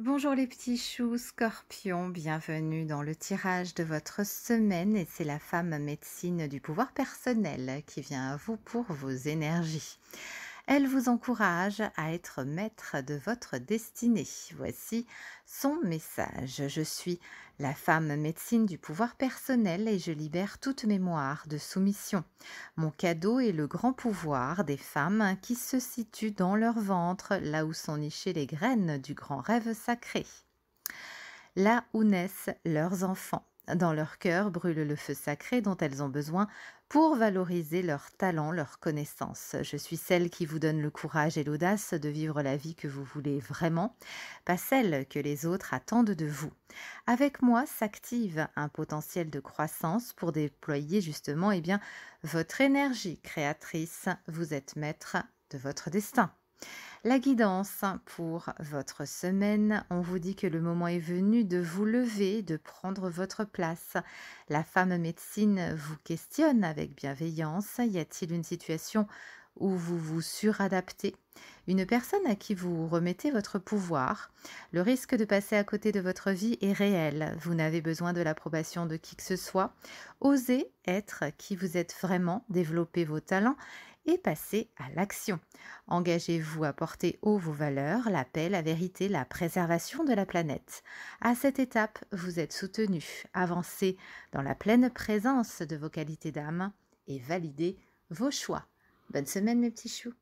Bonjour les petits choux scorpions, bienvenue dans le tirage de votre semaine et c'est la femme médecine du pouvoir personnel qui vient à vous pour vos énergies. Elle vous encourage à être maître de votre destinée. Voici son message. Je suis la femme médecine du pouvoir personnel et je libère toute mémoire de soumission. Mon cadeau est le grand pouvoir des femmes qui se situe dans leur ventre, là où sont nichées les graines du grand rêve sacré là où naissent leurs enfants. Dans leur cœur brûle le feu sacré dont elles ont besoin pour valoriser leurs talents, leurs connaissances. Je suis celle qui vous donne le courage et l'audace de vivre la vie que vous voulez vraiment, pas celle que les autres attendent de vous. Avec moi s'active un potentiel de croissance pour déployer justement eh bien, votre énergie créatrice. Vous êtes maître de votre destin. La guidance pour votre semaine, on vous dit que le moment est venu de vous lever, de prendre votre place. La femme médecine vous questionne avec bienveillance. Y a-t-il une situation où vous vous suradaptez, une personne à qui vous remettez votre pouvoir, le risque de passer à côté de votre vie est réel. Vous n'avez besoin de l'approbation de qui que ce soit. Osez être qui vous êtes vraiment, développez vos talents et passez à l'action. Engagez-vous à porter haut vos valeurs, la paix, la vérité, la préservation de la planète. À cette étape, vous êtes soutenu, avancez dans la pleine présence de vos qualités d'âme et validez vos choix. Bonne semaine mes petits choux